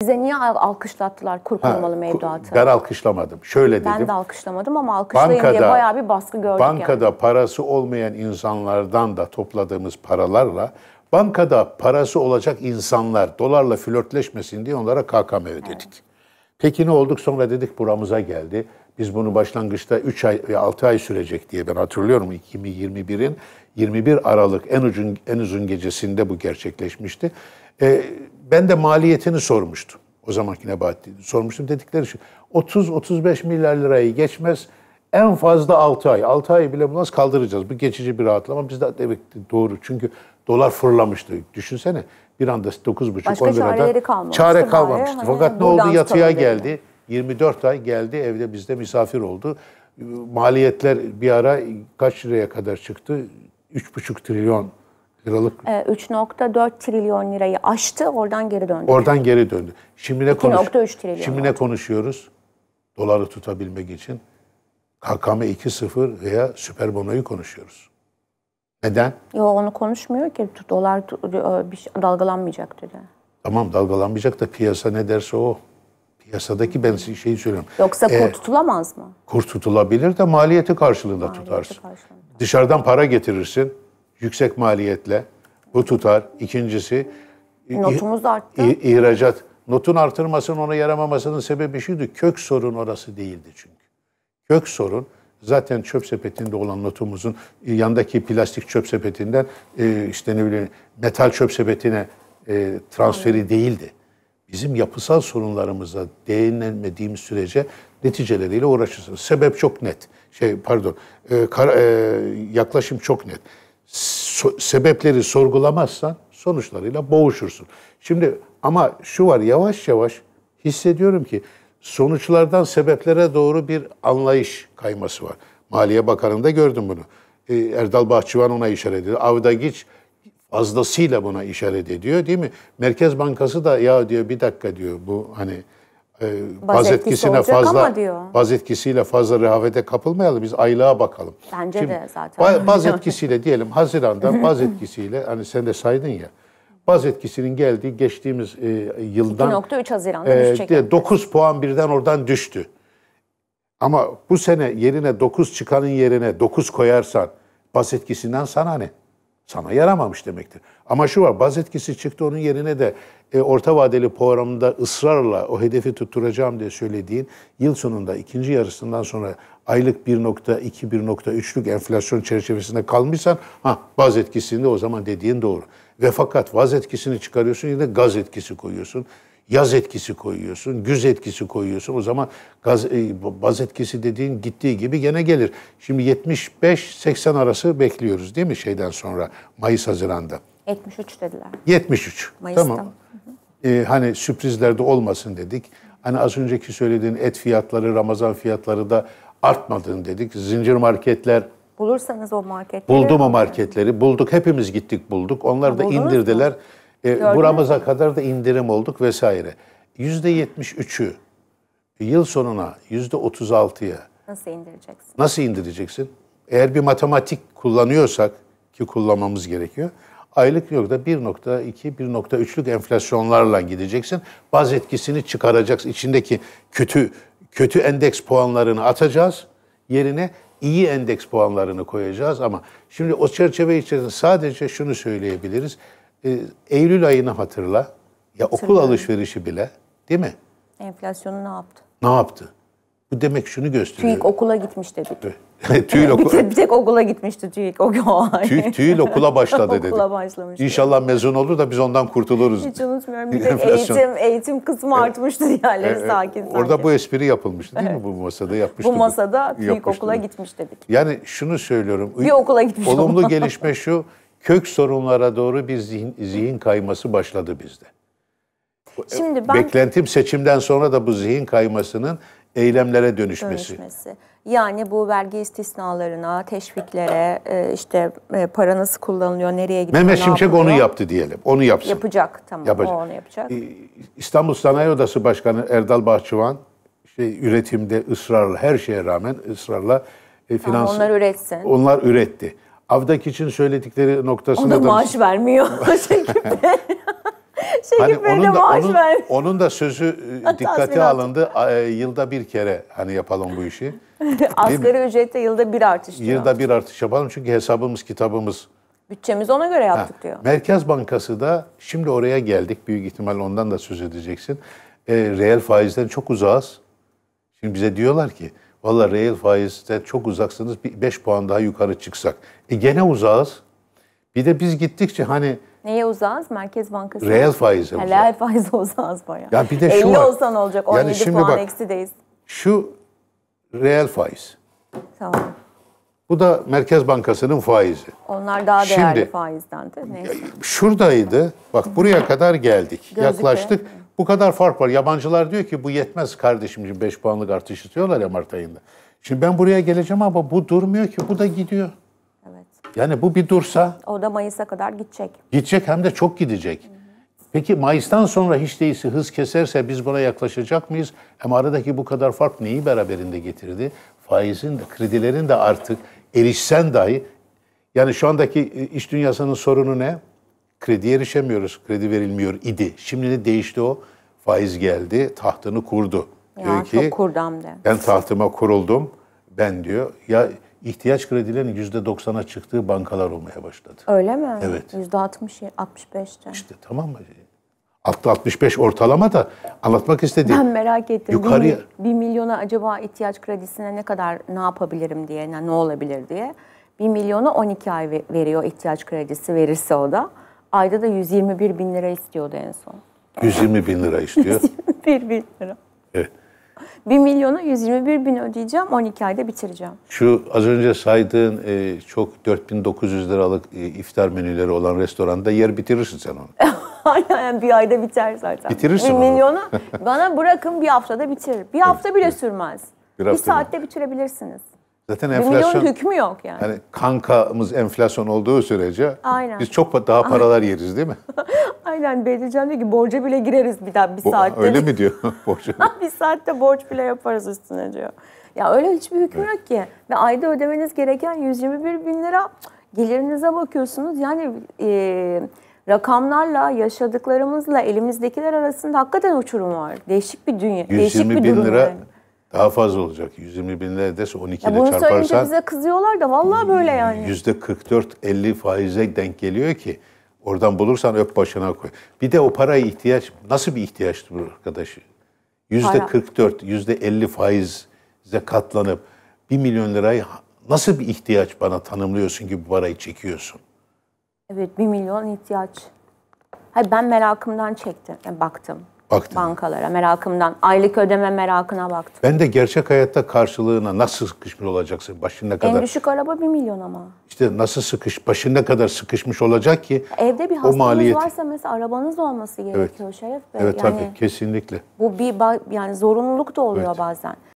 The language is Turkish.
Size niye alkışlattılar kur korumalı ha, mevduatı? Ben alkışlamadım. Şöyle dedim. Ben de alkışlamadım ama alkışlayın bankada, diye bayağı bir baskı gördük. Bankada yani. parası olmayan insanlardan da topladığımız paralarla bankada parası olacak insanlar dolarla flörtleşmesin diye onlara KKM ödedik. Evet. Peki ne olduk? Sonra dedik buramıza geldi. Biz bunu başlangıçta 3 ay ve 6 ay sürecek diye ben hatırlıyorum 2021'in 21 Aralık en uzun en uzun gecesinde bu gerçekleşmişti. E, ben de maliyetini sormuştum. O zamanki Nebati'ydi. Sormuştum dedikleri şu. 30-35 milyar lirayı geçmez. En fazla 6 ay. 6 ay bile bulmaz kaldıracağız. Bu geçici bir rahatlama. Biz de evet doğru. Çünkü dolar fırlamıştı. Düşünsene bir anda 9,5-10 liradan kalmamıştı çare kalmamıştı. Hani Fakat ne oldu? Yatıya geldi. 24 ay geldi evde bizde misafir oldu. Maliyetler bir ara kaç liraya kadar çıktı? 3,5 trilyon Liralık. E, 3.4 trilyon lirayı aştı, oradan geri döndü. Oradan geri döndü. Şimdi ne, konuş Şimdi ne konuşuyoruz? Doları tutabilmek için KKM 2.0 veya süper bonoyu konuşuyoruz. Neden? Yo onu konuşmuyor ki. Dolar e, bir şey, dalgalanmayacak dedi. Tamam dalgalanmayacak da piyasa ne derse o. Piyasadaki ben size şeyi söylüyorum. Yoksa kur ee, tutulamaz mı? Kur tutulabilir de maliyeti karşılığında maliyeti tutarsın. Karşılığında. Dışarıdan para getirirsin yüksek maliyetle bu tutar. İkincisi Notumuz arttı. ihracat. Notun artırmasının ona yaramamasının sebebi şuydu. Kök sorun orası değildi çünkü. Kök sorun zaten çöp sepetinde olan notumuzun e, yandaki plastik çöp sepetinden e, işte ne bileyim metal çöp sepetine e, transferi değildi. Bizim yapısal sorunlarımıza değinmediğimiz sürece neticeleriyle uğraşırsınız. Sebep çok net. Şey pardon, yaklaşım çok net so- sebepleri sorgulamazsan sonuçlarıyla boğuşursun. Şimdi ama şu var yavaş yavaş hissediyorum ki sonuçlardan sebeplere doğru bir anlayış kayması var. Maliye Bakanı'nda gördüm bunu. Ee, Erdal Bahçıvan ona işaret ediyor. Avda Giç fazlasıyla buna işaret ediyor değil mi? Merkez Bankası da ya diyor bir dakika diyor bu hani e, baz, baz etkisine fazla baz etkisiyle fazla rehavete kapılmayalım. Biz aylığa bakalım. Bence Şimdi, de zaten. Baz etkisiyle diyelim Haziran'da baz etkisiyle hani sen de saydın ya. Baz etkisinin geldiği geçtiğimiz e, yıldan 2.3 Haziran'da e, düşecek. 9 puan birden oradan düştü. Ama bu sene yerine 9 çıkanın yerine 9 koyarsan baz etkisinden sana ne? sana yaramamış demektir. Ama şu var, baz etkisi çıktı onun yerine de e, orta vadeli programda ısrarla o hedefi tutturacağım diye söylediğin yıl sonunda ikinci yarısından sonra aylık 1.2-1.3'lük enflasyon çerçevesinde kalmışsan ha baz etkisinde o zaman dediğin doğru. Ve fakat vaz etkisini çıkarıyorsun yine gaz etkisi koyuyorsun yaz etkisi koyuyorsun, güz etkisi koyuyorsun. O zaman gaz, e, baz etkisi dediğin gittiği gibi gene gelir. Şimdi 75-80 arası bekliyoruz değil mi şeyden sonra Mayıs-Haziran'da? 73 dediler. 73. Mayıs'ta. Tamam. Ee, hani sürprizlerde olmasın dedik. Hani az önceki söylediğin et fiyatları, Ramazan fiyatları da artmadığını dedik. Zincir marketler Bulursanız o marketleri. Buldum o marketleri. Bulduk. Hepimiz gittik bulduk. Onlar da Buldunuz indirdiler. Mu? E, buramıza kadar da indirim olduk vesaire. Yüzde üçü yıl sonuna yüzde otuz altıya nasıl indireceksin? Nasıl indireceksin? Eğer bir matematik kullanıyorsak ki kullanmamız gerekiyor. Aylık yok da 1.2 1.3'lük enflasyonlarla gideceksin. Baz etkisini çıkaracaksın. İçindeki kötü kötü endeks puanlarını atacağız. Yerine iyi endeks puanlarını koyacağız ama şimdi o çerçeve içerisinde sadece şunu söyleyebiliriz e, Eylül ayını hatırla. Ya okul Tabii. alışverişi bile değil mi? Enflasyonu ne yaptı? Ne yaptı? Bu demek şunu gösteriyor. TÜİK okula gitmiş dedik. tüyül okula. bir, tek, bir tek okula gitmişti TÜİK o ay. Tü, okula başladı dedik. okula başlamıştı. İnşallah mezun olur da biz ondan kurtuluruz. Hiç unutmuyorum. Bir tek eğitim, eğitim kısmı evet. artmıştı diğerleri evet. sakin sakin. Orada bu espri yapılmıştı değil mi? Bu masada yapmıştı. Bu masada TÜİK yapmıştı. okula gitmiş dedik. Yani şunu söylüyorum. Bir okula gitmiş Olumlu gelişme şu kök sorunlara doğru bir zihin, zihin kayması başladı bizde. Şimdi e, ben... Beklentim seçimden sonra da bu zihin kaymasının eylemlere dönüşmesi. dönüşmesi. Yani bu vergi istisnalarına, teşviklere, e, işte e, para nasıl kullanılıyor, nereye gidiyor, Mehmet Şimşek onu yaptı diyelim. Onu yapsın. Yapacak tamam. Yapacak. O onu yapacak. İstanbul Sanayi Odası Başkanı Erdal Bahçıvan şey, üretimde ısrarla her şeye rağmen ısrarla e, finans... Yani onlar üretsin. Onlar üretti. Avdak için söyledikleri noktasında Ona da... maaş vermiyor Şekip Bey. Şekip hani Bey maaş onun, vermiyor. Onun da sözü e, dikkate alındı. E, yılda bir kere hani yapalım bu işi. Asgari ücrette yılda bir artış diyor. Yılda bir artış yapalım çünkü hesabımız kitabımız Bütçemizi ona göre yaptık ha, diyor. Merkez Bankası da şimdi oraya geldik. Büyük ihtimal ondan da söz edeceksin. E, reel faizden çok uzağız. Şimdi bize diyorlar ki Valla reel faizden çok uzaksınız. 5 puan daha yukarı çıksak. E gene uzağız. Bir de biz gittikçe hani Neye uzağız? Merkez Bankası. Reel faize uzağız. Reel faize uzağız bayağı. Ya bir de şu 50 var. olsan olacak. 17 yani şimdi puan bak, eksideyiz. Şu reel faiz. Tamam. Bu da Merkez Bankası'nın faizi. Onlar daha değerli Şimdi, faizden de. Neyse. Şuradaydı. Bak buraya kadar geldik. Gözlükle. Yaklaştık. Bu kadar fark var. Yabancılar diyor ki bu yetmez kardeşim. Şimdi 5 puanlık artış istiyorlar ya Mart ayında. Şimdi ben buraya geleceğim ama bu durmuyor ki. Bu da gidiyor. Evet. Yani bu bir dursa. O da Mayıs'a kadar gidecek. Gidecek hem de çok gidecek. Peki Mayıs'tan sonra hiç değilse hız keserse biz buna yaklaşacak mıyız? Hem aradaki bu kadar fark neyi beraberinde getirdi? Faizin de, kredilerin de artık erişsen dahi yani şu andaki e, iş dünyasının sorunu ne? krediye erişemiyoruz. Kredi verilmiyor idi. Şimdi ne değişti o. Faiz geldi, tahtını kurdu. Ya, diyor ki, çok kurdam de. Ben tahtıma kuruldum. Ben diyor ya ihtiyaç kredilerinin yüzde doksan'a çıktığı bankalar olmaya başladı. Öyle mi? Evet. Yüzde altmış beşte. İşte tamam mı? Altı altmış beş ortalama da anlatmak istediğim. Ben merak ettim. Yukarıya... Bir, bir milyona acaba ihtiyaç kredisine ne kadar ne yapabilirim diye, ne olabilir diye. Bir milyona 12 ay veriyor ihtiyaç kredisi verirse o da. Ayda da 121 bin lira istiyordu en son. 120 bin lira istiyor. 121 bin lira. Evet. 1 milyonu 121 bin ödeyeceğim, 12 ayda bitireceğim. Şu az önce saydığın e, çok 4900 liralık e, iftar menüleri olan restoranda yer bitirirsin sen onu. Aynen bir ayda biter zaten. Bitirirsin 1 onu. milyonu bana bırakın bir haftada bitirir. Bir hafta bile sürmez. Bir, bir saatte bitirebilirsiniz. Zaten enflasyon... Bir hükmü yok yani. yani. Kankamız enflasyon olduğu sürece Aynen. biz çok daha paralar Aynen. yeriz değil mi? Aynen Bedircan diyor ki borca bile gireriz bir daha bir Bo- saatte. Öyle mi diyor? borca. bir saatte borç bile yaparız üstüne diyor. Ya öyle hiçbir hükmü evet. yok ki. Ve ayda ödemeniz gereken 121 bin lira gelirinize bakıyorsunuz. Yani e, rakamlarla, yaşadıklarımızla elimizdekiler arasında hakikaten uçurum var. Değişik bir dünya, değişik bir bin durum lira yani daha fazla olacak. 120 bin neredeyse 12 ile çarparsan. bize kızıyorlar da vallahi böyle yani. Yüzde %44-50 faize denk geliyor ki oradan bulursan öp başına koy. Bir de o paraya ihtiyaç nasıl bir ihtiyaçtı bu arkadaşı? %44, yüzde %50 faize katlanıp 1 milyon lirayı nasıl bir ihtiyaç bana tanımlıyorsun ki bu parayı çekiyorsun? Evet 1 milyon ihtiyaç. Hayır ben merakımdan çektim, yani e, baktım. Baktın. bankalara merakımdan. Aylık ödeme merakına baktım. Ben de gerçek hayatta karşılığına nasıl sıkışmış olacaksın? Başın ne kadar? En düşük araba bir milyon ama. İşte nasıl sıkış, başın ne kadar sıkışmış olacak ki? Evde bir hastanız maliyet... varsa mesela arabanız olması gerekiyor evet. Şeref Bey. Evet yani, tabii kesinlikle. Bu bir yani zorunluluk da oluyor evet. bazen.